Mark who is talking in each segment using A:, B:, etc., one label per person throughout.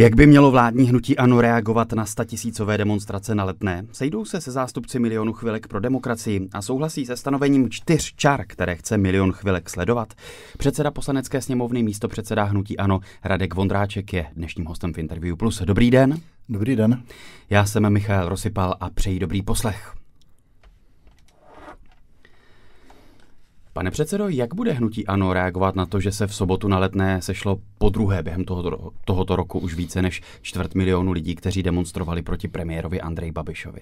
A: Jak by mělo vládní hnutí ANO reagovat na statisícové demonstrace na letné? Sejdou se se zástupci milionu chvilek pro demokracii a souhlasí se stanovením čtyř čar, které chce milion chvilek sledovat? Předseda poslanecké sněmovny místo předseda hnutí ANO Radek Vondráček je dnešním hostem v Interview Plus. Dobrý den. Dobrý den. Já jsem Michal Rosypal a přeji dobrý poslech. Pane předsedo, jak bude hnutí ANO reagovat na to, že se v sobotu na letné sešlo po druhé během tohoto, tohoto roku už více než čtvrt milionu lidí, kteří demonstrovali proti premiérovi Andreji Babišovi?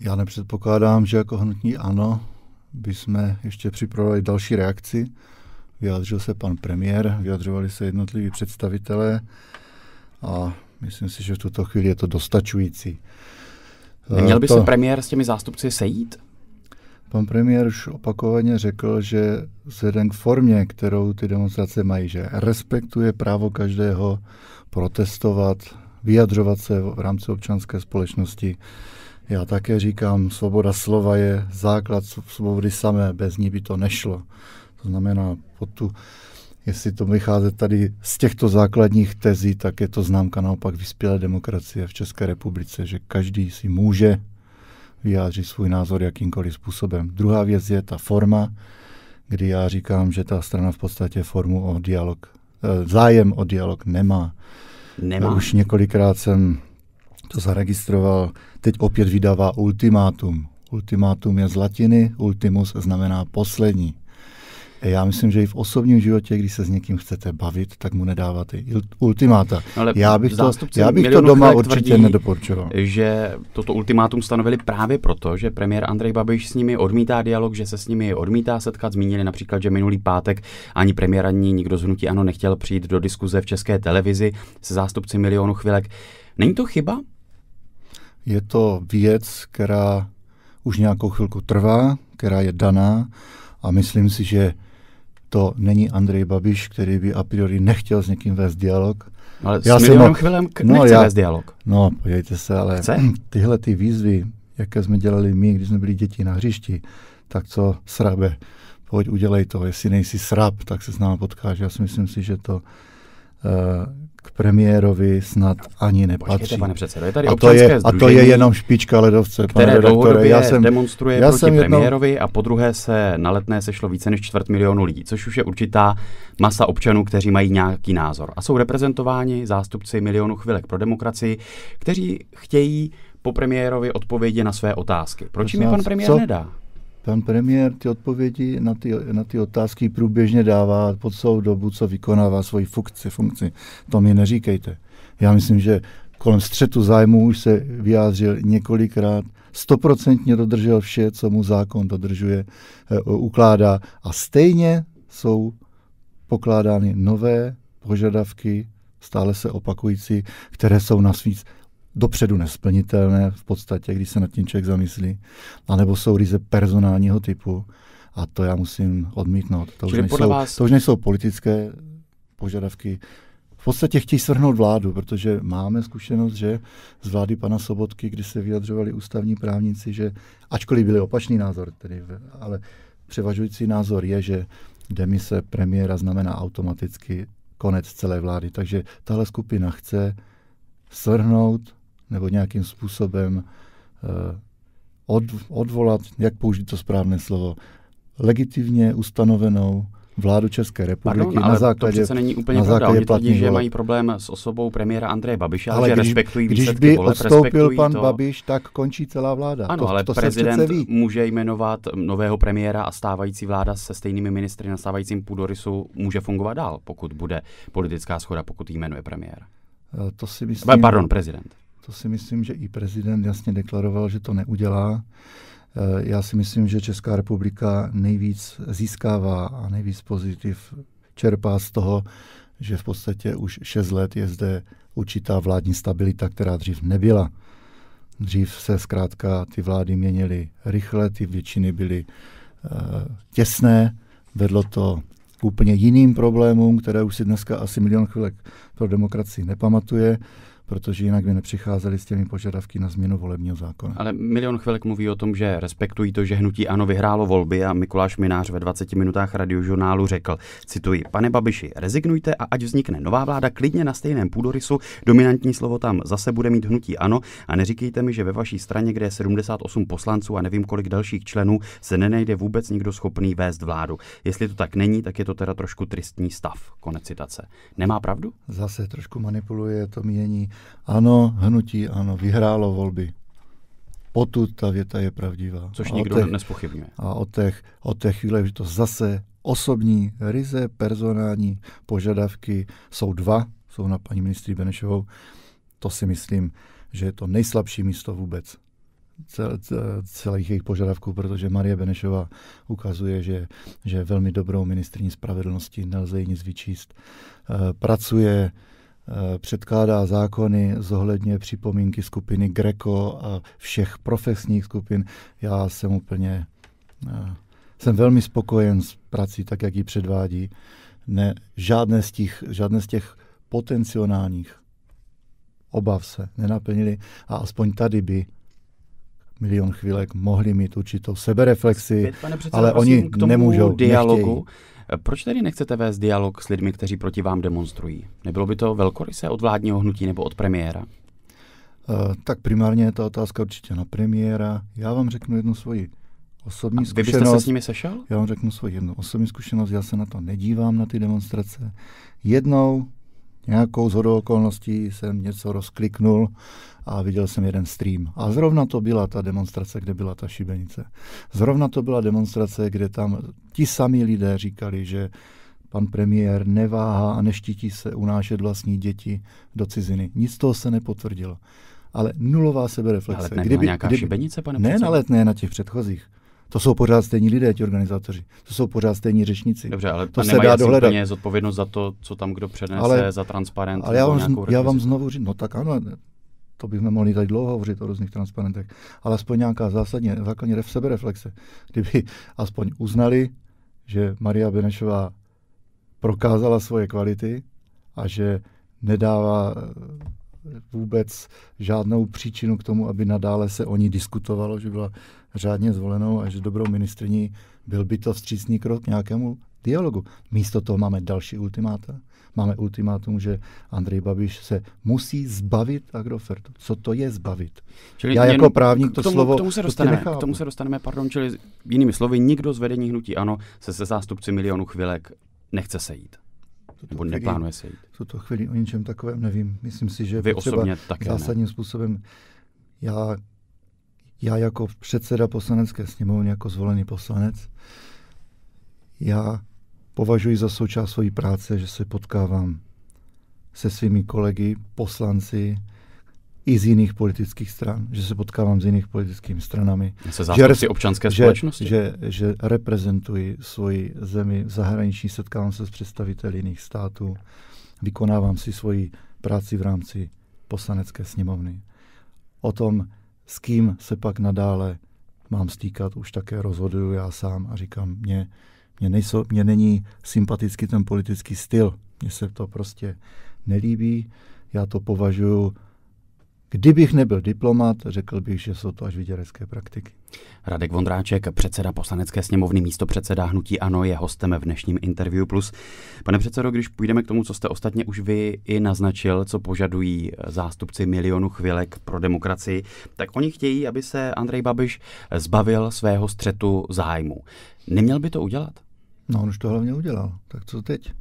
B: Já nepředpokládám, že jako hnutí ANO bychom ještě připravovali další reakci. Vyjádřil se pan premiér, vyjadřovali se jednotliví představitelé a myslím si, že v tuto chvíli je to dostačující. Neměl by eh, to... se premiér s těmi zástupci sejít? Pan premiér už opakovaně řekl, že vzhledem k formě, kterou ty demonstrace mají, že respektuje právo každého protestovat, vyjadřovat se v rámci občanské společnosti. Já také říkám, svoboda slova je základ svobody samé, bez ní by to nešlo. To znamená, pod tu, jestli to vychází tady z těchto základních tezí, tak je to známka naopak vyspělé demokracie v České republice, že každý si může vyjádřit svůj názor jakýmkoliv způsobem. Druhá věc je ta forma, kdy já říkám, že ta strana v podstatě formu o dialog, eh, zájem o dialog nemá. nemá. Už několikrát jsem to zaregistroval. Teď opět vydává ultimátum. Ultimátum je z latiny, ultimus znamená poslední. Já myslím, že i v osobním životě, když se s někým chcete bavit, tak mu nedáváte ultimáta. No, ale já bych to, já bych to doma určitě nedoporučoval.
A: Že toto ultimátum stanovili právě proto, že premiér Andrej Babiš s nimi odmítá dialog, že se s nimi odmítá setkat. Zmínili například, že minulý pátek ani premiér, ani nikdo z hnutí ano nechtěl přijít do diskuze v české televizi se zástupci
B: milionu chvilek. Není to chyba? Je to věc, která už nějakou chvilku trvá, která je daná a myslím si, že to není Andrej Babiš, který by a priori nechtěl s někým vést dialog. Ale já s Milionem Chvilem k- no, nechce já, vést dialog. No, podívejte se, ale Chce? tyhle ty výzvy, jaké jsme dělali my, když jsme byli děti na hřišti, tak co srabe, pojď udělej to, jestli nejsi srab, tak se s námi potkáš. Já si myslím si, že to Eh, k premiérovi snad ani nepatří. Počkejte, pane předsedo, je tady a to je, združení, a to je jenom špička ledovce, které pane já jsem, demonstruje já proti jsem premiérovi
A: jednou... a po druhé se na letné sešlo více než čtvrt milionu lidí, což už je určitá masa občanů, kteří mají nějaký názor. A jsou reprezentováni zástupci milionu chvilek pro demokracii, kteří chtějí po premiérovi odpovědi na své otázky. Proč mi pan premiér co? nedá?
B: Pan premiér ty odpovědi na ty, na ty otázky průběžně dává po celou dobu, co vykonává svoji funkci. funkci. To mi neříkejte. Já myslím, že kolem střetu zájmů už se vyjádřil několikrát, stoprocentně dodržel vše, co mu zákon dodržuje, eh, ukládá a stejně jsou pokládány nové požadavky, stále se opakující, které jsou na svíc dopředu nesplnitelné v podstatě, když se nad tím člověk zamyslí, anebo jsou ryze personálního typu a to já musím odmítnout. To, už nejsou, vás... to už nejsou politické požadavky. V podstatě chtějí svrhnout vládu, protože máme zkušenost, že z vlády pana Sobotky, kdy se vyjadřovali ústavní právníci, že ačkoliv byli opačný názor, tedy, ale převažující názor je, že demise premiéra znamená automaticky konec celé vlády. Takže tahle skupina chce svrhnout nebo nějakým způsobem eh, od, odvolat, jak použít to správné slovo, legitimně ustanovenou vládu České republiky Pardon, na základě to přece není úplně na základě pravda. Oni že mají
A: problém s osobou premiéra Andreje Babiše, ale, ale že když, respektují když by vole, odstoupil pan to...
B: Babiš, tak končí celá vláda. Ano, to, ale to prezident
A: ví. může jmenovat nového premiéra a stávající vláda se stejnými ministry na stávajícím půdorysu může fungovat dál, pokud bude politická schoda, pokud jmenuje premiér.
B: Eh, to si myslím. Eh, pardon, prezident. To si myslím, že i prezident jasně deklaroval, že to neudělá. Eh, já si myslím, že Česká republika nejvíc získává a nejvíc pozitiv čerpá z toho, že v podstatě už 6 let je zde určitá vládní stabilita, která dřív nebyla. Dřív se zkrátka ty vlády měnily rychle, ty většiny byly eh, těsné, vedlo to úplně jiným problémům, které už si dneska asi milion chvilek pro demokracii nepamatuje protože jinak by nepřicházeli s těmi požadavky na změnu volebního zákona.
A: Ale milion chvilek mluví o tom, že respektují to, že hnutí ANO vyhrálo volby a Mikuláš Minář ve 20 minutách radiožurnálu řekl, cituji, pane Babiši, rezignujte a ať vznikne nová vláda klidně na stejném půdorysu, dominantní slovo tam zase bude mít hnutí ANO a neříkejte mi, že ve vaší straně, kde je 78 poslanců a nevím kolik dalších členů, se nenajde vůbec nikdo schopný vést vládu. Jestli to tak není, tak je to teda trošku tristní stav. Konec citace. Nemá pravdu?
B: Zase trošku manipuluje to mění ano, hnutí ano, vyhrálo volby. Potud ta věta je pravdivá. Což a nikdo těch, dnes A o té, o té chvíle, že to zase osobní, ryze personální požadavky jsou dva, jsou na paní ministří Benešovou. To si myslím, že je to nejslabší místo vůbec celých jejich požadavků, protože Marie Benešová ukazuje, že, že je velmi dobrou ministrní spravedlnosti, nelze ji nic vyčíst. Eh, pracuje Eh, předkládá zákony, zohledňuje připomínky skupiny Greco a všech profesních skupin. Já jsem úplně, eh, jsem velmi spokojen s prací, tak jak ji předvádí. Ne, žádné, z těch, žádné z těch potenciálních obav se nenaplnili a aspoň tady by milion chvílek mohli mít určitou sebereflexi, Zpět, ale oni k tomu nemůžou. Dialogu. Nechtějí.
A: Proč tedy nechcete vést dialog s lidmi, kteří proti vám demonstrují? Nebylo by to velkoryse od vládního hnutí nebo od premiéra?
B: Eh, tak primárně je ta otázka určitě na premiéra. Já vám řeknu jednu svoji osobní A zkušenost. Vy byste se s nimi sešel? Já vám řeknu svoji jednu osobní zkušenost. Já se na to nedívám, na ty demonstrace. Jednou Nějakou zhodou okolností jsem něco rozkliknul a viděl jsem jeden stream. A zrovna to byla ta demonstrace, kde byla ta šibenice. Zrovna to byla demonstrace, kde tam ti sami lidé říkali, že pan premiér neváhá a neštítí se unášet vlastní děti do ciziny. Nic toho se nepotvrdilo. Ale nulová sebereflexe. Ale kdyby, nějaká kdyby, šibenice, pane Ne, ale ne na těch předchozích. To jsou pořád stejní lidé, ti organizátoři. To jsou pořád stejní řečníci. Dobře, ale to se dá dohledat.
A: Úplně zodpovědnost za to, co tam kdo přenese, ale, za transparent. Ale já vám, já vám
B: znovu říkám, no tak ano, to bychom mohli tady dlouho hovořit o různých transparentech, ale aspoň nějaká zásadně, základní sebereflexe. Kdyby aspoň uznali, že Maria Benešová prokázala svoje kvality a že nedává eh, vůbec žádnou příčinu k tomu, aby nadále se o ní diskutovalo, že byla řádně zvolenou až dobrou ministrní, byl by to vstřícný krok k nějakému dialogu. Místo toho máme další ultimáta. Máme ultimátum, že Andrej Babiš se musí zbavit Agrofertu. Co to je zbavit? Čili Já jako právník to k tomu, slovo k tomu se prostě dostaneme, k
A: tomu se dostaneme, pardon, čili jinými slovy, nikdo z vedení hnutí ANO se se zástupci milionu chvilek nechce sejít. Tuto nebo chvíli, neplánuje sejít.
B: V tuto chvíli o ničem takovém nevím. Myslím si, že Vy osobně také zásadním ne. způsobem já já jako předseda poslanecké sněmovny, jako zvolený poslanec, já považuji za součást své práce, že se potkávám se svými kolegy, poslanci, i z jiných politických stran, že se potkávám s jiných politickými stranami. Se zástupci že, občanské že, společnosti? Že, že, že reprezentuji svoji zemi v zahraničí, setkávám se s představiteli jiných států, vykonávám si svoji práci v rámci poslanecké sněmovny. O tom, s kým se pak nadále mám stýkat, už také rozhoduju já sám a říkám, mě, mě, nejso, mě není sympatický ten politický styl, mně se to prostě nelíbí, já to považuji Kdybych nebyl diplomat, řekl bych, že jsou to až vyděračské praktiky.
A: Radek Vondráček, předseda poslanecké sněmovny, místo předseda Hnutí Ano, je hostem v dnešním Interview Plus. Pane předsedo, když půjdeme k tomu, co jste ostatně už vy i naznačil, co požadují zástupci milionu chvilek pro demokracii, tak oni chtějí, aby se Andrej Babiš zbavil svého střetu zájmu. Neměl by to udělat?
B: No, on už to hlavně udělal. Tak co teď?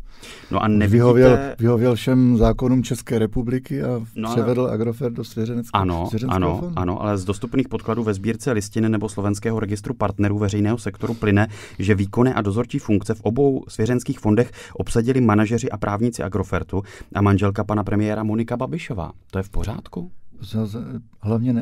B: No a nevidíte... vyhověl, vyhověl všem zákonům České republiky a no ale... převedl Agrofert do svěřeneckého ano, svěřenského ano, fondu.
A: ano, ale z dostupných podkladů ve sbírce listiny nebo slovenského registru partnerů veřejného sektoru plyne, že výkony a dozorčí funkce v obou svěřenských fondech obsadili manažeři a právníci Agrofertu a manželka pana premiéra Monika Babišová. To je v pořádku?
B: hlavně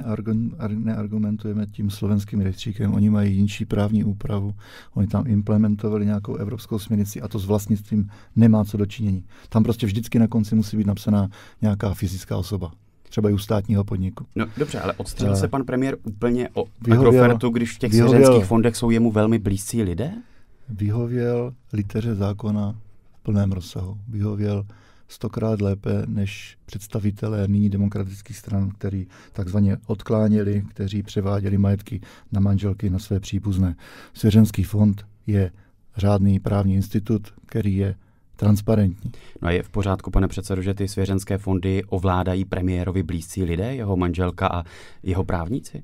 B: neargumentujeme tím slovenským rejstříkem. Oni mají jinší právní úpravu. Oni tam implementovali nějakou evropskou směrnici a to s vlastnictvím nemá co dočinění. Tam prostě vždycky na konci musí být napsaná nějaká fyzická osoba třeba i u státního podniku. No dobře, ale odstřelil se
A: pan premiér úplně o Agrofertu, když v těch svěřenských fondech jsou jemu velmi blízcí lidé?
B: Vyhověl liteře zákona v plném rozsahu. Vyhověl stokrát lépe než představitelé nyní demokratických stran, který takzvaně odkláněli, kteří převáděli majetky na manželky, na své příbuzné. Svěřenský fond je řádný právní institut, který je transparentní.
A: No a je v pořádku, pane předsedo, že ty svěřenské fondy ovládají premiérovi blízcí lidé, jeho manželka a jeho právníci?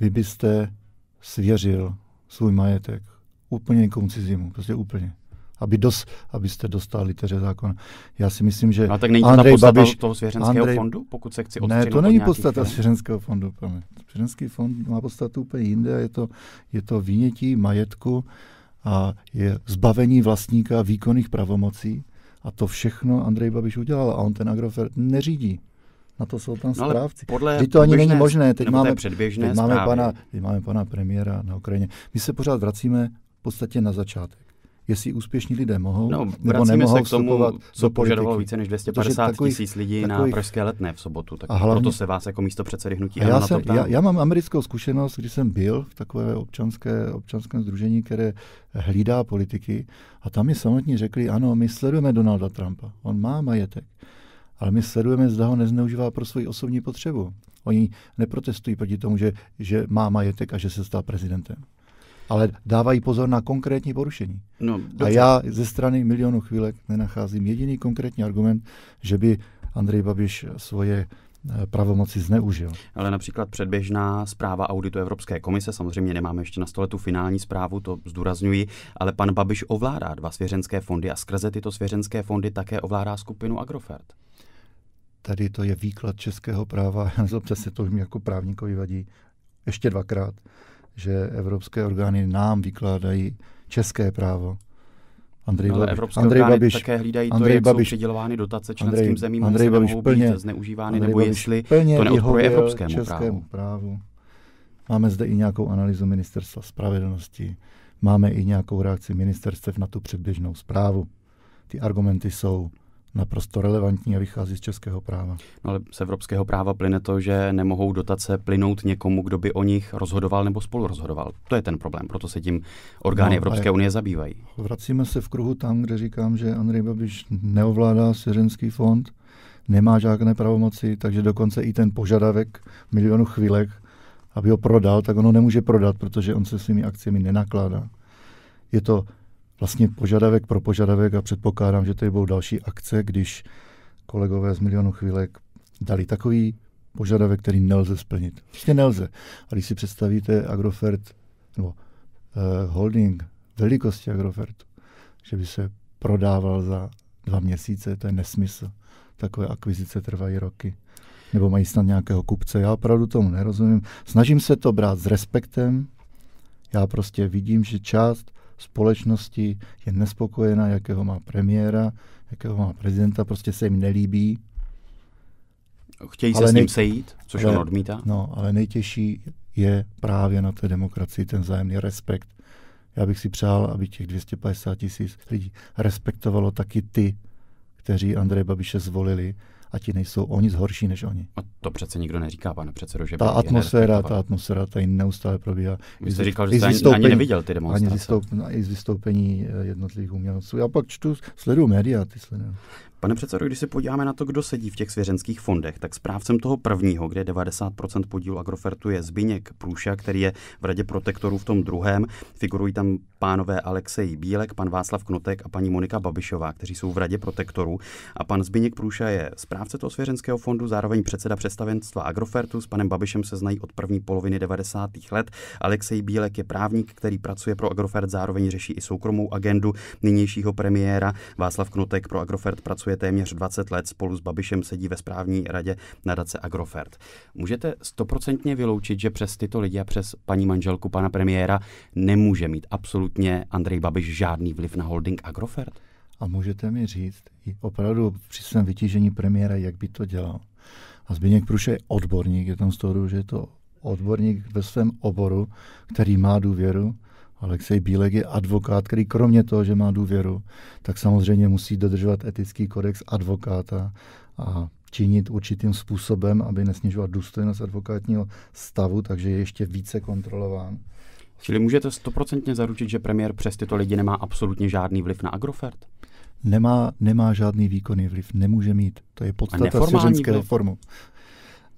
B: Vy byste svěřil svůj majetek úplně někomu cizímu, prostě úplně aby dos, abyste dostali liteře zákon. Já si myslím, že A tak není to Andrej ta Babiš, toho svěřenského Andrej, fondu, pokud se chci Ne, to není podstata firm. svěřenského fondu. Svěřenský fond má podstatu úplně jinde je to, je to výnětí majetku a je zbavení vlastníka výkonných pravomocí. A to všechno Andrej Babiš udělal a on ten Agrofert neřídí. Na to jsou tam no, Podle teď to ani není možné. Teď máme, teď máme, pana, teď máme pana premiéra na Ukrajině. My se pořád vracíme v podstatě na začátek jestli úspěšní lidé mohou no, nebo nemohou se k tomu, co požadovalo více než 250 takových, tisíc lidí takových, na
A: Pražské letné v sobotu. Tak a hlavně, proto se vás jako místo předsedy hnutí já, jsem, já, já,
B: mám americkou zkušenost, když jsem byl v takové občanské, občanském združení, které hlídá politiky a tam mi samotní řekli, ano, my sledujeme Donalda Trumpa, on má majetek, ale my sledujeme, zda ho nezneužívá pro svoji osobní potřebu. Oni neprotestují proti tomu, že, že má majetek a že se stal prezidentem ale dávají pozor na konkrétní porušení. No, a já ze strany milionu chvílek nenacházím jediný konkrétní argument, že by Andrej Babiš svoje eh, pravomoci zneužil.
A: Ale například předběžná zpráva auditu Evropské komise, samozřejmě nemáme ještě na stole tu finální zprávu, to zdůrazňuji, ale pan Babiš ovládá dva svěřenské fondy a skrze tyto svěřenské fondy také ovládá skupinu Agrofert.
B: Tady to je výklad českého práva, já se, to už mi jako právníkovi vadí, ještě dvakrát že evropské orgány nám vykládají české právo. Andrej Ale Babiš, evropské Andrej orgány Babiš, také hlídají Andrej to, jak Babiš, jsou přidělovány dotace členským Andrej, zemím, Andrej Babiš mohou plně, být zneužívány, Andrej nebo Babiš jestli plně to neodporuje evropskému českému právu. právu. Máme zde i nějakou analýzu ministerstva spravedlnosti, máme i nějakou reakci ministerstev na tu předběžnou zprávu. Ty argumenty jsou naprosto relevantní a vychází z českého práva.
A: No ale z evropského práva plyne to, že nemohou dotace plynout někomu, kdo by o nich rozhodoval nebo spolu rozhodoval. To je ten problém, proto se tím orgány no, Evropské unie zabývají.
B: Vracíme se v kruhu tam, kde říkám, že Andrej Babiš neovládá Svěřenský fond, nemá žádné pravomoci, takže dokonce i ten požadavek milionu chvílek, aby ho prodal, tak ono nemůže prodat, protože on se svými akcemi nenakládá. Je to vlastně požadavek pro požadavek a předpokládám, že tady budou další akce, když kolegové z Milionu chvílek dali takový požadavek, který nelze splnit. Prostě nelze. A když si představíte Agrofert, nebo uh, holding velikosti Agrofertu, že by se prodával za dva měsíce, to je nesmysl. Takové akvizice trvají roky. Nebo mají snad nějakého kupce. Já opravdu tomu nerozumím. Snažím se to brát s respektem. Já prostě vidím, že část společnosti je nespokojená, jakého má premiéra, jakého má prezidenta, prostě se jim nelíbí. Chtějí ale se s ním sejít, což ale, on odmítá? No, ale nejtěžší je právě na té demokracii ten zájemný respekt. Já bych si přál, aby těch 250 tisíc lidí respektovalo taky ty, kteří Andreje Babiše zvolili a ti nejsou o nic horší než oni. A
A: to přece nikdo neříká, pane předsedo, že ta atmosféra, ta
B: atmosféra tady neustále probíhá. Vy jste říkal, že jste ani, ani neviděl ty demonstrace. Ani vystoup, no, i z vystoupení eh, jednotlivých umělců. Já pak čtu, sleduju média, ty sleduju. Pane předsedo, když se podíváme na to, kdo sedí v
A: těch svěřenských fondech, tak správcem toho prvního, kde 90% podílu Agrofertu je Zbyněk Průša, který je v radě protektorů v tom druhém. Figurují tam pánové Alexej Bílek, pan Václav Knotek a paní Monika Babišová, kteří jsou v radě protektorů. A pan Zbyněk Průša je správce toho svěřenského fondu, zároveň předseda přes představenstva Agrofertu. S panem Babišem se znají od první poloviny 90. let. Alexej Bílek je právník, který pracuje pro Agrofert, zároveň řeší i soukromou agendu nynějšího premiéra. Václav Knutek pro Agrofert pracuje téměř 20 let, spolu s Babišem sedí ve správní radě nadace Agrofert. Můžete stoprocentně vyloučit, že přes tyto lidi a přes paní manželku pana premiéra nemůže mít absolutně Andrej Babiš žádný vliv na holding Agrofert?
B: A můžete mi říct, opravdu při svém vytížení premiéra, jak by to dělal? A Zbigněk Průše je odborník, je tam z toho, že je to odborník ve svém oboru, který má důvěru. Alexej Bílek je advokát, který kromě toho, že má důvěru, tak samozřejmě musí dodržovat etický kodex advokáta a činit určitým způsobem, aby nesnižoval důstojnost advokátního stavu, takže je ještě více kontrolován.
A: Čili můžete stoprocentně zaručit, že premiér přes tyto lidi nemá absolutně žádný vliv na Agrofert?
B: nemá, nemá žádný výkonný vliv, nemůže mít. To je podstata svěřenského formu.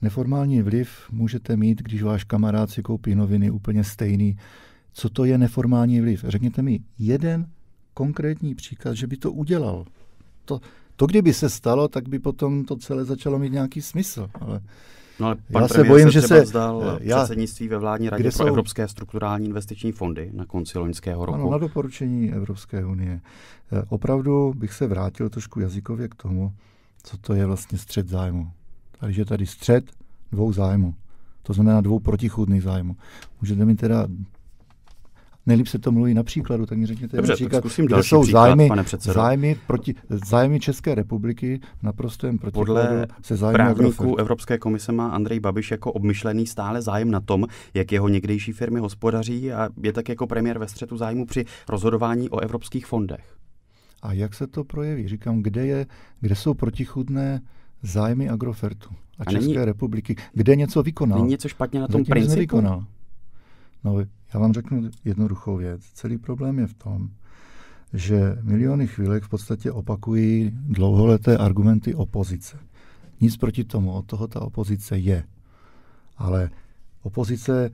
B: Neformální vliv můžete mít, když váš kamarád si koupí noviny úplně stejný. Co to je neformální vliv? Řekněte mi jeden konkrétní příklad, že by to udělal. To, to kdyby se stalo, tak by potom to celé začalo mít nějaký smysl. Ale No, ale pan já se bojím, se že se vzdal eh, já, předsednictví ve vládní radě pro jsou...
A: evropské strukturální investiční fondy na konci loňského roku. Ano, na
B: doporučení Evropské unie. Eh, opravdu bych se vrátil trošku jazykově k tomu, co to je vlastně střed zájmu. Takže tady střed dvou zájmu. To znamená dvou protichůdných zájmu. Můžete mi teda Nejlíp se to mluví na příkladu, tak mi řekněte Dobře, příklad, tak kde jsou příklad, zájmy, pane předsedo. zájmy, proti, zájmy České republiky prostém protikladu Podle se zájmy právníků
A: Evropské komise má Andrej Babiš jako obmyšlený stále zájem na tom, jak jeho někdejší firmy hospodaří a je tak jako premiér ve střetu zájmu při rozhodování o evropských fondech.
B: A jak se to projeví? Říkám, kde, je, kde jsou protichudné zájmy Agrofertu a, a České není, republiky? Kde něco vykonal? Není něco špatně na tom Zatím principu? Nevykonal. No, já vám řeknu jednoduchou věc. Celý problém je v tom, že miliony chvílek v podstatě opakují dlouholeté argumenty opozice. Nic proti tomu, od toho ta opozice je. Ale opozice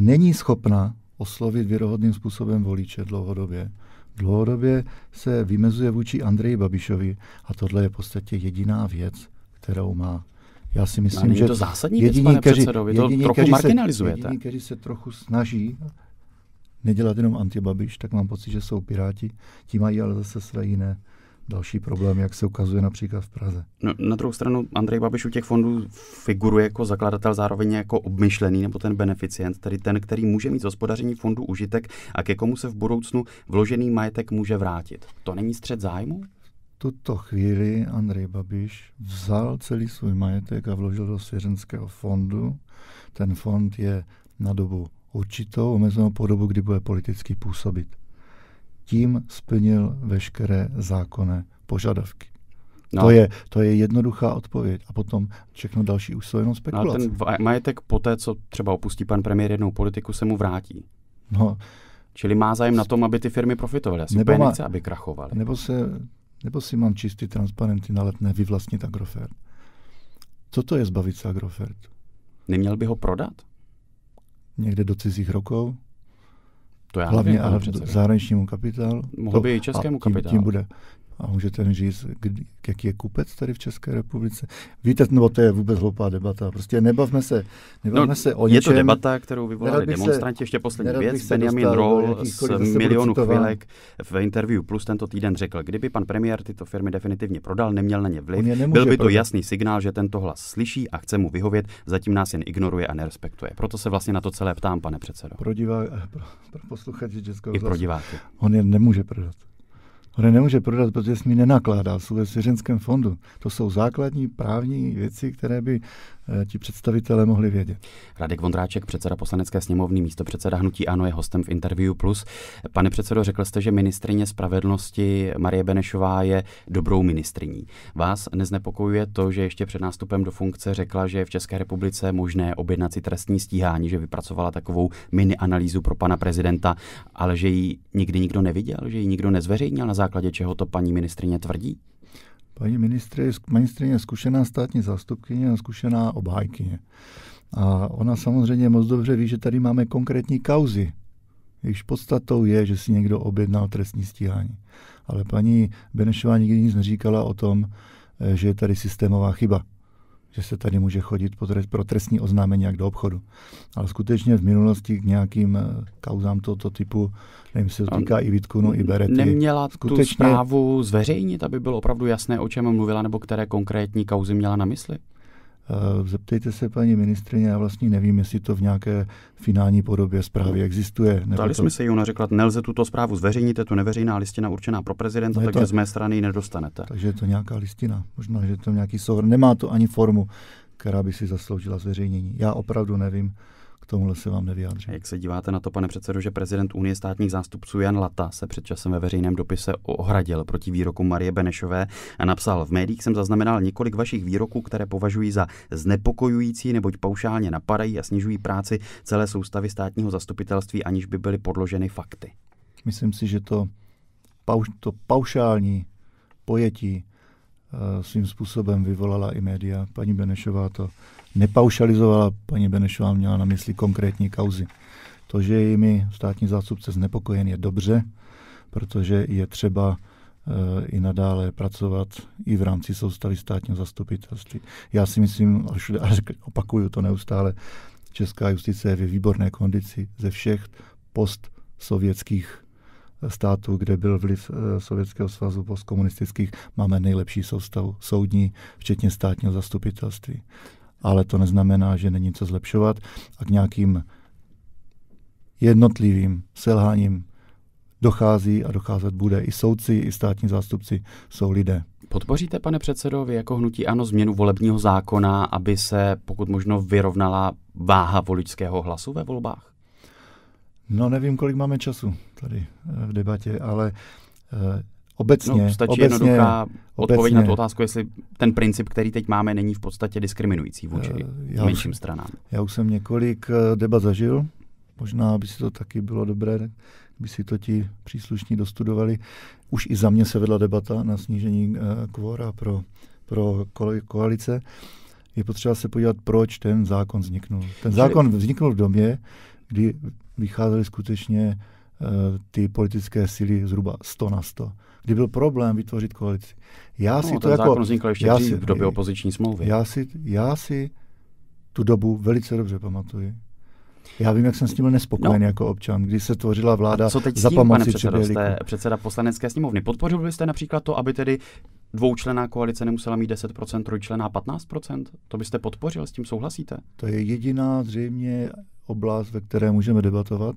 B: není schopna oslovit věrohodným způsobem voliče dlouhodobě. Dlouhodobě se vymezuje vůči Andreji Babišovi a tohle je v podstatě jediná věc, kterou má já si myslím, že to zásadní jediní, věc, pane kteří, předsedo, jediní, to trochu marginalizujete. Se, jediní, kteří se trochu snaží nedělat jenom antibabiš, tak mám pocit, že jsou piráti. Ti mají ale zase své jiné další problém, jak se ukazuje například v Praze.
A: No, na druhou stranu Andrej Babiš u těch fondů figuruje jako zakladatel zároveň jako obmyšlený nebo ten beneficient, tedy ten, který může mít z hospodaření fondu užitek a ke komu se v budoucnu vložený majetek může vrátit. To není střed zájmu?
B: tuto chvíli Andrej Babiš vzal celý svůj majetek a vložil do svěřenského fondu. Ten fond je na dobu určitou, omezenou podobu, kdy bude politicky působit. Tím splnil veškeré zákonné požadavky. No. To, je, to je jednoduchá odpověď. A potom všechno další už jsou jenom no, spekulace.
A: No, ten majetek po té, co třeba opustí pan premiér jednou politiku, se mu vrátí. No, Čili má zájem na tom, aby ty firmy profitovaly. Asi nebo úplně nechce, aby krachovaly.
B: Nebo se nebo si mám čistý transparenty na letné vyvlastnit Agrofert? Co to je zbavit se Agrofert?
A: Neměl by ho prodat?
B: Někde do cizích rokov? To já hlavně nevím, a zahraničnímu kapitálu. Mohlo by i českému kapitálu. Tím, tím, bude, a můžete mi říct, jaký je kupec tady v České republice? Víte, nebo to je vůbec hloupá debata. Prostě nebavme se, nebavme no, se o je Je to debata, kterou vyvolali demonstranti. ještě poslední věc. Benjamin Roll z milionu chvílek
A: v interview plus tento týden řekl, kdyby pan premiér tyto firmy definitivně prodal, neměl na ně vliv, byl by to prodat. jasný signál, že tento hlas slyší a chce mu vyhovět, zatím nás jen ignoruje a nerespektuje. Proto se vlastně na to celé ptám,
B: pane předsedo. Pro, divá, pro, pro posluchače Českého I pro diváky. On je nemůže prodat. On nemůže prodat, protože s ní nenakládá ve svěřenském fondu. To jsou základní právní věci, které by Eh, ti představitelé mohli vědět.
A: Radek Vondráček, předseda poslanecké sněmovny, místo předseda Hnutí Ano je hostem v Interview Plus. Pane předsedo, řekl jste, že ministrině spravedlnosti Marie Benešová je dobrou ministriní. Vás neznepokojuje to, že ještě před nástupem do funkce řekla, že je v České republice možné objednat si trestní stíhání, že vypracovala takovou mini analýzu pro pana prezidenta, ale že ji nikdy nikdo neviděl, že ji nikdo nezveřejnil, na základě čeho to paní ministrině tvrdí?
B: Paní ministr je, ministrině je zkušená státní zástupkyně a zkušená obhájkyně. A ona samozřejmě moc dobře ví, že tady máme konkrétní kauzy. Jejichž podstatou je, že si někdo objednal trestní stíhání. Ale paní Benešová nikdy nic neříkala o tom, eh, že je tady systémová chyba že se tady může chodit pro trestní oznámení jak do obchodu. Ale skutečně v minulosti k nějakým eh, kauzám tohoto typu, nevím, se to týká i Vitkunu, i Berety. Neměla skutečně... tu zprávu zveřejnit,
A: aby bylo opravdu jasné, o čem mluvila, nebo které konkrétní kauzy měla na
B: mysli? Eh, zeptejte se paní ministrině, já vlastně nevím, jestli to v nějaké finální podobě zprávy existuje. Nebo Dali to... jsme se ji, ona
A: řekla, nelze tuto zprávu zveřejnit, je to neveřejná listina určená pro prezidenta, no takže to... z mé strany ji nedostanete. Takže je
B: to nějaká listina, možná, že to nějaký souhr, Nemá to ani formu, která by si zasloužila zveřejnění. Já opravdu nevím tomuhle se vám nevyjádřím.
A: Jak se díváte na to, pane předsedo, že prezident Unie státních zástupců Jan Lata se před časem ve veřejném dopise ohradil proti výroku Marie Benešové a napsal, v médiích jsem zaznamenal několik vašich výroků, které považuji za znepokojující, neboť paušálně napadají a snižují práci celé soustavy státního zastupitelství, aniž by byly podloženy fakty.
B: Myslím si, že to, pauš, to paušální pojetí eh, svým způsobem vyvolala i média. Paní Benešová to nepaušalizovala, paní Benešová měla na mysli konkrétní kauzy. To, že je mi státní zástupce znepokojen, je dobře, protože je třeba eh, i nadále pracovat i v rámci soustavy státního zastupitelství. Já si myslím, a opakuju to neustále, česká justice je ve výborné kondici ze všech postsovětských eh, států, kde byl vliv eh, Sovětského svazu postkomunistických, máme nejlepší soustavu soudní, včetně státního zastupitelství ale to neznamená, že není co zlepšovat a k nějakým jednotlivým selháním dochází a docházet bude. I soudci, i státní zástupci jsou lidé.
A: Podpoříte, pane předsedo, vy jako hnutí ANO změnu volebního zákona, aby se pokud možno vyrovnala váha voličského hlasu ve volbách?
B: No nevím, kolik máme času tady eh, v debatě, ale eh, Obecně. No, stačí obecně, jednoduchá odpověď obecně. na tu
A: otázku, jestli ten princip, který teď máme, není v podstatě diskriminující vůči eh, já menším už, stranám.
B: Já už jsem několik eh, debat zažil, možná by si to taky bylo dobré, by si to ti příslušní dostudovali. Už i za mě se vedla debata na snížení eh, kvóra pro, pro koalice. Je potřeba se podívat, proč ten zákon vzniknul. Ten zákon vzniknul v domě, kdy vycházeli skutečně Eh, ty politické síly zhruba 100 na 100. Kdy byl problém vytvořit koalici. Já no, si to jako... vznikl ještě já si, v době
A: opoziční smlouvy.
B: Já si, já si tu dobu velice dobře pamatuji. Já vím, jak jsem s tím nespokojen no. jako občan, když se tvořila vláda a co teď za tím, pomoci pane předsedo, jste
A: předseda poslanecké sněmovny. Podpořil byste například to, aby tedy dvoučlená koalice nemusela mít 10%, trojčlená 15%?
B: To byste podpořil,
A: s tím souhlasíte?
B: To je jediná zřejmě oblast, ve které můžeme debatovat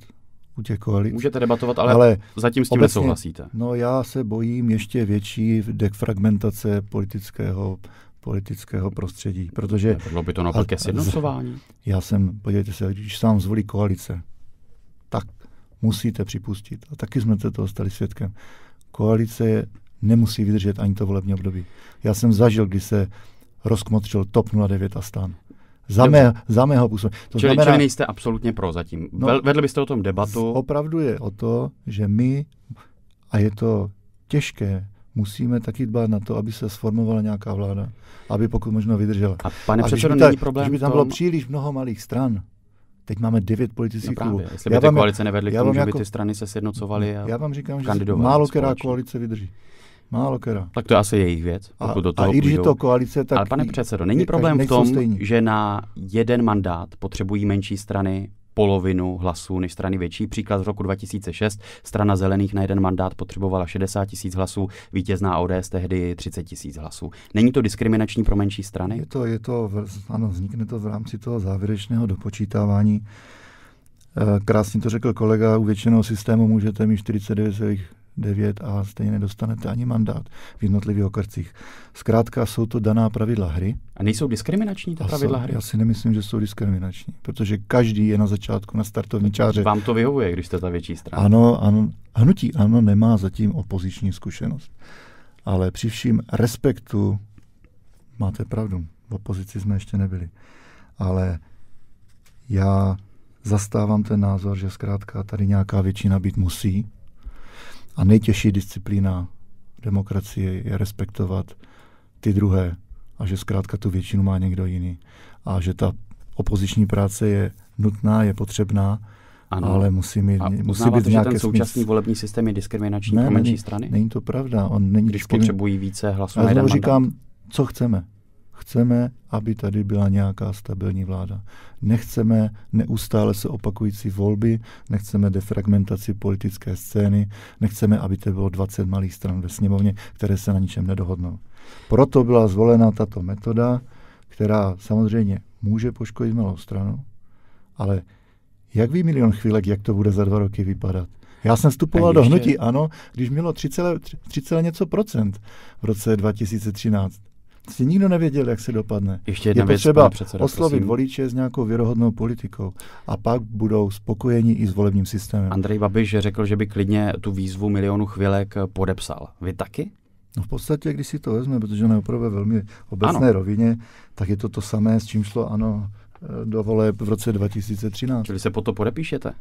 B: u těch koalic. Můžete debatovat, ale, ale zatím s tím obecně, nesouhlasíte. No já se bojím ještě větší defragmentace politického politického prostředí, protože... Bylo by to naopak ke sjednocování. Já jsem, podívejte se, když sám zvolí koalice, tak musíte připustit, a taky jsme se toho stali svědkem, koalice nemusí vydržet ani to volební období. Já jsem zažil, kdy se rozkmotřil TOP 09 a stan. Za, mé, za mého působení. To čili, znamená, čili
A: nejste absolutně pro zatím. No, Vedli byste o tom debatu? Opravdu je o to,
B: že my, a je to těžké, musíme taky dbát na to, aby se sformovala nějaká vláda, aby pokud možno vydržela. A pane předsedo, není problém by tam bylo příliš mnoho malých stran, Teď máme devět politických no klubů. Jestli by já ty koalice nevedly k tomu, že by jako, ty
A: strany se sjednocovaly a Já vám říkám, že málo
B: která koalice vydrží. Málo kera.
A: Tak to je asi jejich věc. Pokud a, do toho a i když je to koalice, tak... Ale pane předsedo, není problém v tom, stejný. že na jeden mandát potřebují menší strany polovinu hlasů než strany větší. Příklad z roku 2006, strana zelených na jeden mandát potřebovala 60 tisíc hlasů, vítězná ODS tehdy 30 tisíc hlasů. Není to diskriminační pro menší strany? Je
B: to, je to, ano, vznikne to v rámci toho závěrečného dopočítávání. Eh, krásně to řekl kolega, u většinou systému můžete mít 49, 9 a stejně nedostanete ani mandát v jednotlivých okrcích. Zkrátka jsou to daná pravidla hry. A nejsou diskriminační ta pravidla hry? Já si nemyslím, že jsou diskriminační, protože každý je na začátku na startovní čáře. Vám
A: to vyhovuje, když jste ta větší strana? Ano,
B: ano. Hnutí ano nemá zatím opoziční zkušenost. Ale při vším respektu máte pravdu. V opozici jsme ještě nebyli. Ale já zastávám ten názor, že zkrátka tady nějaká většina být musí, a nejtěžší disciplína demokracie je respektovat ty druhé a že zkrátka tu většinu má někdo jiný. A že ta opoziční práce je nutná, je potřebná, ano. ale musí, mít, a musí být nějaké... že ten současný smysl.
A: volební systém je diskriminační ne, pro menší není, strany? Není
B: to pravda. On není Když diskrimin... potřebují
A: více hlasů Já znovu říkám,
B: co chceme. Chceme, aby tady byla nějaká stabilní vláda. Nechceme neustále se opakující volby, nechceme defragmentaci politické scény, nechceme, aby to bylo 20 malých stran ve sněmovně, které se na ničem nedohodnou. Proto byla zvolena tato metoda, která samozřejmě může poškodit malou stranu, ale jak ví milion chvílek, jak to bude za dva roky vypadat? Já jsem vstupoval do hnutí, ano, když mělo 3, 3, 3 něco procent v roce 2013. Vlastně nikdo nevěděl, jak se dopadne. Ještě jedna je věc, potřeba předseda, oslovit prosím. voliče s nějakou věrohodnou politikou a pak budou spokojeni i s volebním systémem. Andrej
A: Babiš řekl, že by klidně tu výzvu milionu chvilek podepsal.
B: Vy taky? No v podstatě, když si to vezme, protože ona je opravdu velmi obecné ano. rovině, tak je to to samé, s čím šlo ano eh, do voleb v roce 2013. Čili se po to podepíšete?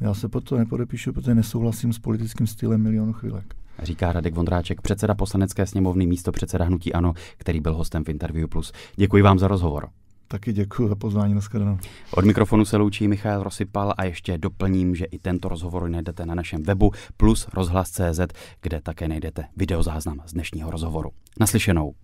B: Já se po to nepodepíšu, protože nesouhlasím s politickým stylem milionu chvilek. Říká
A: Radek Vondráček, předseda poslanecké sněmovny, místo předseda Hnutí Ano, který byl hostem v Interview Plus. Děkuji vám za rozhovor.
B: Taky děkuji za pozvání na
A: Od mikrofonu se loučí Michal Rosypal a ještě doplním, že i tento rozhovor najdete na našem webu plus rozhlas.cz, kde také najdete videozáznam z dnešního rozhovoru. Naslyšenou.